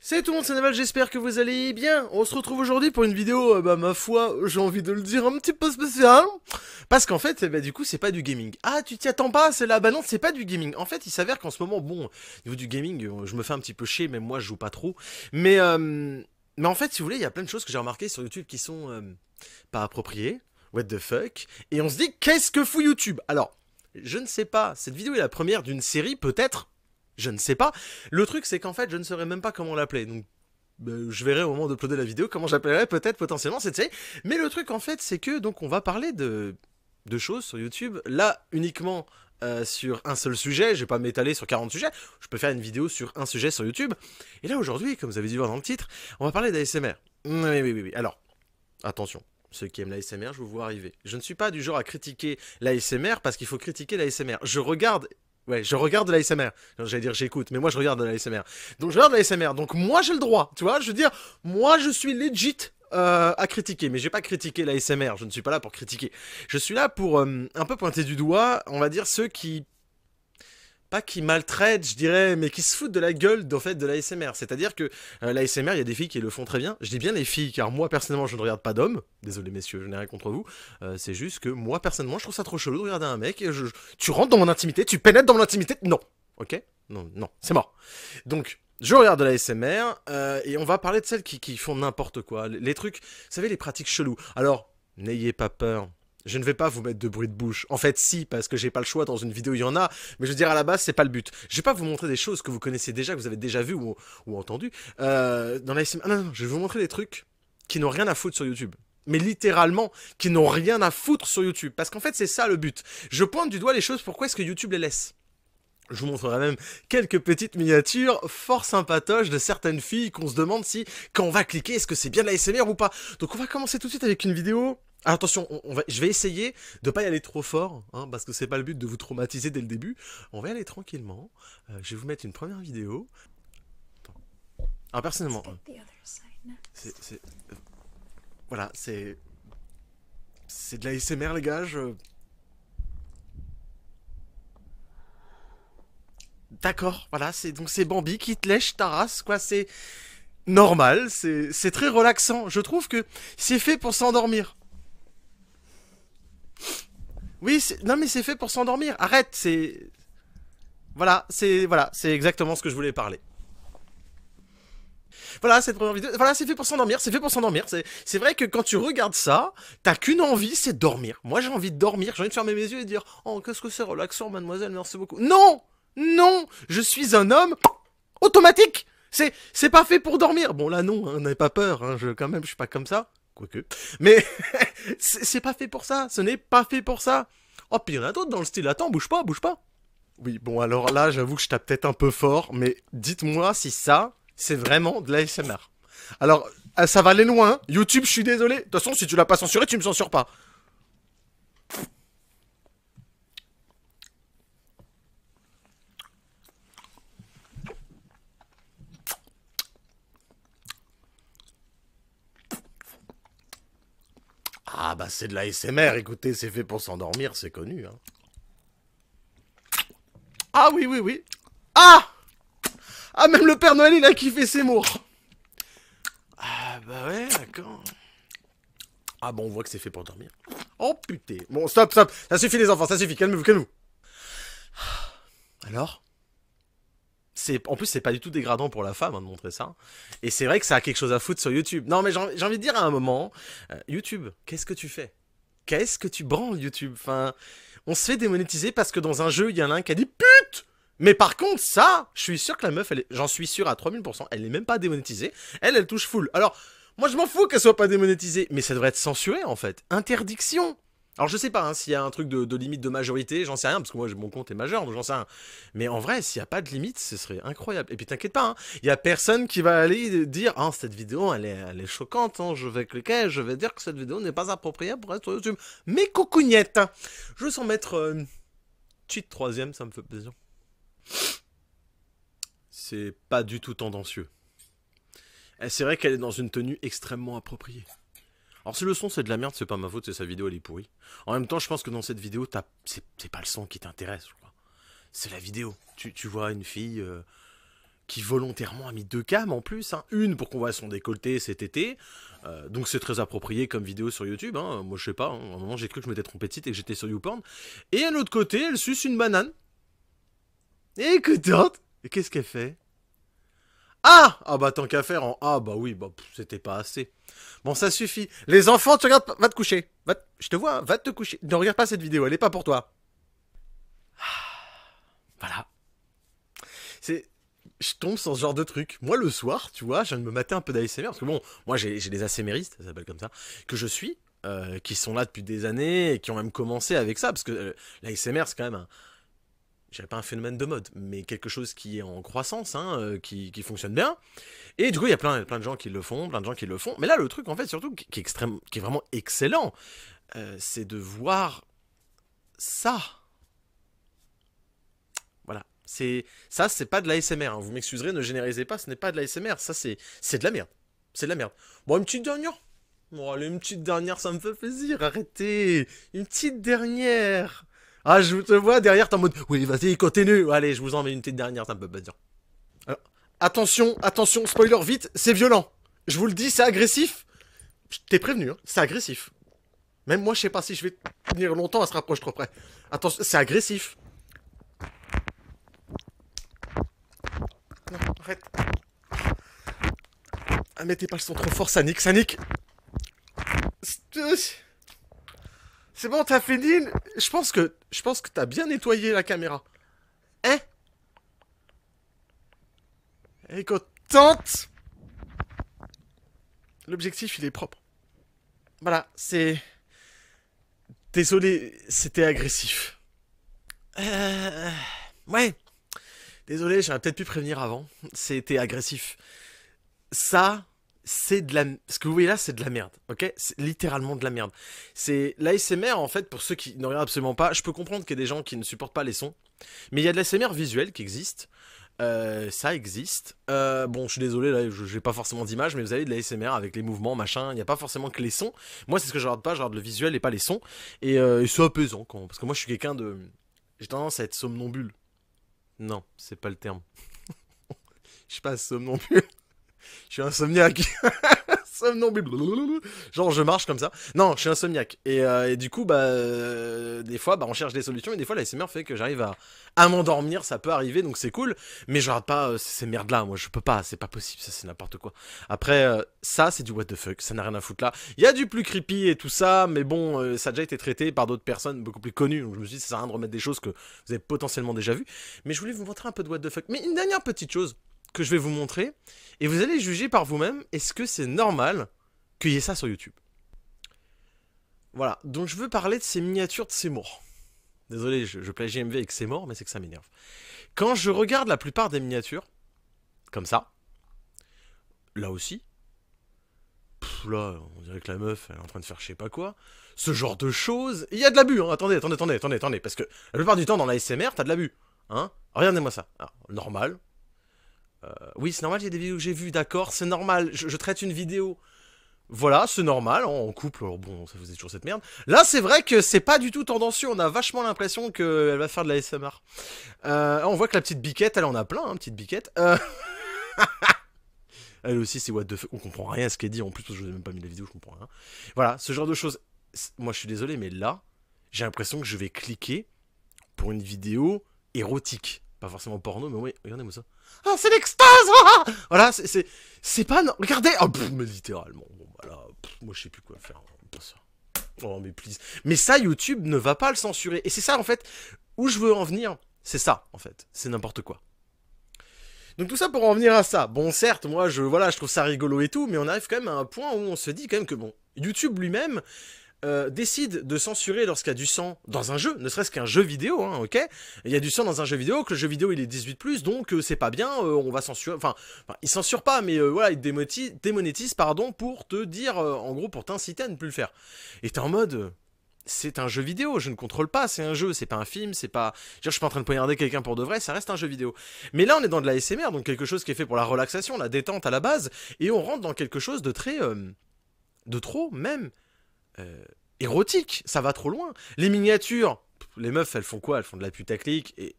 Salut tout le monde, c'est Naval, j'espère que vous allez bien. On se retrouve aujourd'hui pour une vidéo, euh, bah ma foi, j'ai envie de le dire, un petit peu spécial. Parce qu'en fait, bah du coup, c'est pas du gaming. Ah, tu t'y attends pas, c'est là, bah non, c'est pas du gaming. En fait, il s'avère qu'en ce moment, bon, niveau du gaming, euh, je me fais un petit peu chier, même moi, je joue pas trop. Mais, euh, mais en fait, si vous voulez, il y a plein de choses que j'ai remarquées sur YouTube qui sont pas appropriées. What the fuck Et on se dit, qu'est-ce que fout YouTube Alors, je ne sais pas, cette vidéo est la première d'une série, peut-être je ne sais pas. Le truc, c'est qu'en fait, je ne saurais même pas comment l'appeler. Donc, bah, je verrai au moment d'uploader la vidéo comment j'appellerai peut-être potentiellement cette série. Mais le truc, en fait, c'est que donc on va parler de de choses sur YouTube. Là, uniquement euh, sur un seul sujet, je vais pas m'étaler sur 40 sujets, je peux faire une vidéo sur un sujet sur YouTube. Et là aujourd'hui, comme vous avez dû voir dans le titre, on va parler d'ASMR. Mmh, oui, oui, oui, oui. Alors, attention, ceux qui aiment l'ASMR, je vous vois arriver. Je ne suis pas du genre à critiquer l'ASMR parce qu'il faut critiquer l'ASMR. Je regarde Ouais, je regarde de l'ASMR. J'allais dire j'écoute, mais moi je regarde de l'ASMR. Donc je regarde de l'ASMR. Donc moi j'ai le droit, tu vois. Je veux dire, moi je suis legit euh, à critiquer, mais j'ai pas critiqué l'ASMR. Je ne suis pas là pour critiquer. Je suis là pour euh, un peu pointer du doigt, on va dire ceux qui pas qui maltraitent, je dirais, mais qui se foutent de la gueule en fait, de l'ASMR. C'est-à-dire que euh, la l'ASMR, il y a des filles qui le font très bien. Je dis bien les filles, car moi personnellement, je ne regarde pas d'hommes. Désolé messieurs, je n'ai rien contre vous. Euh, c'est juste que moi personnellement, je trouve ça trop chelou de regarder un mec. Et tu rentres dans mon intimité, tu pénètes dans mon intimité. Non, ok Non, non, c'est mort. Donc, je regarde de la SMR euh, et on va parler de celles qui, font n'importe quoi. Les, les trucs, vous savez, les pratiques cheloues. Alors, n'ayez pas peur je ne vais pas vous mettre de bruit de bouche. En fait, si, parce que j'ai pas le choix, dans une vidéo il y en a, mais je veux dire, à la base, c'est pas le but. Je vais pas vous montrer des choses que vous connaissez déjà, que vous avez déjà vues ou, ou entendues. Euh, dans la ah non, non, je vais vous montrer des trucs qui n'ont rien à foutre sur YouTube. Mais littéralement, qui n'ont rien à foutre sur YouTube. Parce qu'en fait, c'est ça le but. Je pointe du doigt les choses, pourquoi est-ce que YouTube les laisse je vous montrerai même quelques petites miniatures fort sympatoches de certaines filles qu'on se demande si, quand on va cliquer, est-ce que c'est bien de la ou pas. Donc on va commencer tout de suite avec une vidéo ah, attention, je vais essayer de ne pas y aller trop fort, hein, parce que c'est pas le but de vous traumatiser dès le début. On va y aller tranquillement. Euh, je vais vous mettre une première vidéo. Alors ah, personnellement, euh, c'est, euh, voilà, c'est, c'est de la SMR les gars. Je... D'accord, voilà, c'est donc c'est Bambi qui te lèche ta race, quoi. C'est normal, c'est très relaxant. Je trouve que c'est fait pour s'endormir. Oui, non mais c'est fait pour s'endormir. Arrête, c'est voilà, c'est voilà, c'est exactement ce que je voulais parler. Voilà, cette voilà, c'est fait pour s'endormir, c'est fait pour s'endormir. C'est vrai que quand tu regardes ça, t'as qu'une envie, c'est dormir. Moi, j'ai envie de dormir, j'ai envie de fermer mes yeux et dire "Oh, qu'est-ce que c'est relaxant, mademoiselle, merci beaucoup." Non Non, je suis un homme automatique. C'est c'est pas fait pour dormir. Bon là non, hein, n'avez pas peur, hein, quand même je suis pas comme ça quoique. Mais c'est pas fait pour ça, ce n'est pas fait pour ça. Oh, puis il y en a d'autres dans le style, attends, bouge pas, bouge pas. Oui, bon, alors là, j'avoue que je tape peut-être un peu fort, mais dites-moi si ça, c'est vraiment de l'ASMR. Alors, euh, ça va aller loin, hein. YouTube, je suis désolé. De toute façon, si tu l'as pas censuré, tu me censures pas. Ah bah c'est de la SMR, écoutez, c'est fait pour s'endormir, c'est connu. Hein. Ah oui, oui, oui. Ah Ah même le Père Noël, il a kiffé ses mots. Ah bah ouais, d'accord. Ah bon, on voit que c'est fait pour dormir. Oh putain. Bon, stop, stop. Ça suffit les enfants, ça suffit. Calmez-vous, calmez-vous. Alors en plus c'est pas du tout dégradant pour la femme hein, de montrer ça. Et c'est vrai que ça a quelque chose à foutre sur YouTube. Non mais j'ai envie de dire à un moment, euh, YouTube, qu'est-ce que tu fais Qu'est-ce que tu branles YouTube Enfin, on se fait démonétiser parce que dans un jeu, il y en a un qui a dit pute. Mais par contre, ça, je suis sûr que la meuf, j'en suis sûr à 3000%, elle n'est même pas démonétisée. Elle, elle touche full. Alors, moi, je m'en fous qu'elle soit pas démonétisée, mais ça devrait être censuré en fait. Interdiction. Alors je sais pas hein, s'il y a un truc de, limite de majorité, j'en sais rien, parce que moi mon compte est majeur, donc j'en sais rien. Mais en vrai, s'il n'y a pas de limite, ce serait incroyable. Et puis t'inquiète pas, hein, il n'y a personne qui va aller dire Ah, cette vidéo, elle est, elle est choquante, hein, je vais cliquer, je vais dire que cette vidéo n'est pas appropriée pour être sur YouTube. Mais coucougnettes Je s'en mettre euh, troisième, ça me fait plaisir. C'est pas du tout tendancieux. Eh, c'est vrai qu'elle est dans une tenue extrêmement appropriée. Alors si le son c'est de la merde, c'est pas ma faute, c'est sa vidéo elle est pourrie. En même temps, je pense que dans cette vidéo, c'est pas le son qui t'intéresse, C'est la vidéo. Tu, vois une fille euh, qui volontairement a mis deux cams en plus, hein. une pour qu'on voit son décolleté cet été. Euh, donc c'est très approprié comme vidéo sur YouTube. Hein. Moi je sais pas, hein. à un moment j'ai cru que je m'étais trompé de site et que j'étais sur YouPorn. Et à l'autre côté, elle suce une banane. Et écoutante, qu'est-ce qu'elle fait ah Ah bah tant qu'à faire en Ah bah oui, bah c'était pas assez. Bon ça suffit. Les enfants, tu regardes, va te coucher. Va Je te vois, va te coucher. Ne regarde pas cette vidéo, elle est pas pour toi. Ah, voilà. C'est... Je tombe sur ce genre de truc. Moi le soir, tu vois, je viens de me mater un peu d'ASMR, parce que bon, moi j'ai des ASMRistes, ça s'appelle comme ça, que je suis, euh, qui sont là depuis des années et qui ont même commencé avec ça, parce que euh, l'ASMR c'est quand même un je pas un phénomène de mode, mais quelque chose qui est en croissance, hein, euh, qui, fonctionne bien. Et du coup, il y a plein, plein de gens qui le font, plein de gens qui le font. Mais là, le truc, en fait, surtout, qui, est, extrême, qui est vraiment excellent, euh, c'est de voir ça. Voilà. C'est Ça, c'est pas de l'ASMR. smr hein. Vous m'excuserez, ne généralisez pas, ce n'est pas de l'ASMR. Ça, c'est de la merde. C'est de la merde. Bon, une petite dernière. Bon, allez, une petite dernière, ça me fait plaisir. Arrêtez. Une petite dernière. Ah, je te vois derrière, t'es en mode, oui, vas-y, continue. Allez, je vous en mets une petite dernière, ça me peut pas dire. attention, attention, spoiler, vite, c'est violent. Je vous le dis, c'est agressif. T'es prévenu, hein, c'est agressif. Même moi, je sais pas si je vais tenir longtemps à se rapprocher trop près. Attention, c'est agressif. Non, arrête. Ah, mettez pas le son trop fort, ça nique, ça nique. C'est bon, t'as fait Je pense que je pense que t'as bien nettoyé la caméra. Hein Écoute, tente L'objectif, il est propre. Voilà, c'est... Désolé, c'était agressif. Euh, ouais. Désolé, j'aurais peut-être pu prévenir avant. C'était agressif. Ça, c'est de la... Ce que vous voyez là, c'est de la merde, ok C'est littéralement de la merde. C'est l'ASMR, en fait, pour ceux qui ne regardent absolument pas, je peux comprendre qu'il y a des gens qui ne supportent pas les sons, mais il y a de l'ASMR visuel qui existe, euh, ça existe. Euh, bon, je suis désolé, là, n'ai pas forcément d'image, mais vous avez de l'ASMR avec les mouvements, machin. Il n'y a pas forcément que les sons. Moi, c'est ce que je regarde pas, je regarde le visuel et pas les sons. Et, euh, et c'est apaisant, parce que moi, je suis quelqu'un de. J'ai tendance à être somnambule. Non, c'est pas le terme. je suis pas somnambule je suis insomniaque. Genre, je marche comme ça. Non, je suis insomniaque. Et, euh, du coup, bah, euh, des fois, bah, on cherche des solutions. Et des fois, la SMR fait que j'arrive à, m'endormir. Ça peut arriver, donc c'est cool. Mais je rate pas euh, ces merdes-là. Moi, je peux pas. C'est pas possible. Ça, c'est n'importe quoi. Après, ça, c'est du what the fuck. Ça n'a rien à foutre là. Il y a du plus creepy et tout ça. Mais bon, ça a déjà été traité par d'autres personnes beaucoup plus connues. Donc, je me suis dit, ça sert à rien de remettre des choses que vous avez potentiellement déjà vues. Mais je voulais vous montrer un peu de what the fuck. Mais une dernière petite chose que je vais vous montrer, et vous allez juger par vous-même est-ce que c'est normal qu'il y ait ça sur YouTube. Voilà, donc je veux parler de ces miniatures de Seymour. Désolé, je, plais plagie MV avec morts mais c'est que ça m'énerve. Quand je regarde la plupart des miniatures, comme ça, là aussi, là, on dirait que la meuf, elle est en train de faire je sais pas quoi, ce genre de choses, il y a de l'abus, hein. attendez, attendez, attendez, attendez, parce que la plupart du temps dans la SMR, t'as de l'abus, hein, regardez-moi ça, Alors, normal, euh, oui, c'est normal, j'ai des vidéos que j'ai vues, d'accord, c'est normal, je, traite une vidéo. Voilà, c'est normal, en couple, bon, ça faisait toujours cette merde. Là, c'est vrai que c'est pas du tout tendancieux, on a vachement l'impression qu'elle va faire de la SMR. Euh, on voit que la petite biquette, elle en a plein, hein, petite biquette. Euh, elle aussi, c'est what the fuck, on comprend rien à ce qu'elle dit, en plus, je vous ai même pas mis la vidéo, je comprends rien. Voilà, ce genre de choses, moi je suis désolé, mais là, j'ai l'impression que je vais cliquer pour une vidéo érotique pas forcément porno, mais oui, regardez-moi ça. Ah, c'est l'extase ah, ah, ah. Voilà, c'est, c'est, pas... Non. Regardez Ah, mais littéralement, bon, moi, je sais plus quoi faire, hein, Oh, mais please. Mais ça, YouTube ne va pas le censurer. Et c'est ça, en fait, où je veux en venir, c'est ça, en fait. C'est n'importe quoi. Donc tout ça pour en venir à ça. Bon, certes, moi, je, voilà, je trouve ça rigolo et tout, mais on arrive quand même à un point où on se dit quand même que, bon, YouTube lui-même euh, décide de censurer lorsqu'il y a du sang dans un jeu, ne serait-ce qu'un jeu vidéo, hein, ok Il y a du sang dans un jeu vidéo, que le jeu vidéo il est 18+, donc euh, c'est pas bien, euh, on va censurer, enfin, ils il censure pas, mais voilà, il démonétise, pardon, pour te dire, en gros, pour t'inciter à ne plus le faire. Et t'es en mode c'est un jeu vidéo, je ne contrôle pas, c'est un jeu, c'est pas un film, c'est pas... Je, suis pas en train de poignarder quelqu'un pour de vrai, ça reste un jeu vidéo. Mais là, on est dans de la SMR, donc quelque chose qui est fait pour la relaxation, la détente à la base, et on rentre dans quelque chose de très... de trop, même. Euh, érotique, ça va trop loin. Les miniatures, les meufs, elles font quoi Elles font de la putaclic et,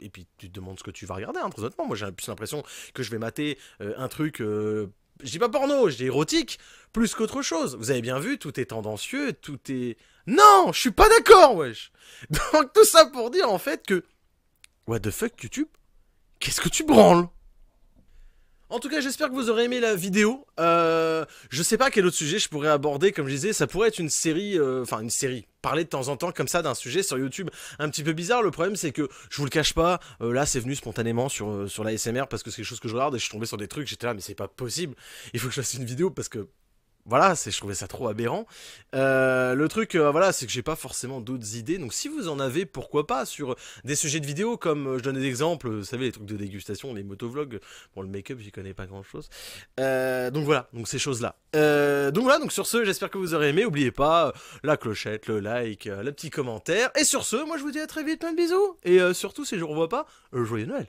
et puis tu te demandes ce que tu vas regarder, hein, très honnêtement. Moi, j'ai plus l'impression que je vais mater euh, un truc. J'ai euh, je dis pas porno, je dis érotique, plus qu'autre chose. Vous avez bien vu, tout est tendancieux, tout est. Non, je suis pas d'accord, wesh Donc, tout ça pour dire en fait que. What the fuck, YouTube Qu'est-ce que tu branles en tout cas, j'espère que vous aurez aimé la vidéo. Euh, je sais pas quel autre sujet je pourrais aborder, comme je disais, ça pourrait être une série, euh, enfin une série, parler de temps en temps comme ça d'un sujet sur YouTube un petit peu bizarre. Le problème c'est que je vous le cache pas, euh, là c'est venu spontanément sur, sur la SMR parce que c'est quelque chose que je regarde et je suis tombé sur des trucs, j'étais là mais c'est pas possible, il faut que je fasse une vidéo parce que voilà, c'est, je trouvais ça trop aberrant. Euh, le truc, euh, voilà, c'est que j'ai pas forcément d'autres idées. Donc, si vous en avez, pourquoi pas sur des sujets de vidéo, comme euh, je donne des exemples, vous savez, les trucs de dégustation, les motovlogs. pour le make-up, j'y connais pas grand chose. donc voilà, donc ces choses-là. donc voilà, donc sur ce, j'espère que vous aurez aimé. N'oubliez pas la clochette, le like, le petit commentaire. Et sur ce, moi je vous dis à très vite, plein de bisous. Et surtout, si je ne revois pas, joyeux Noël.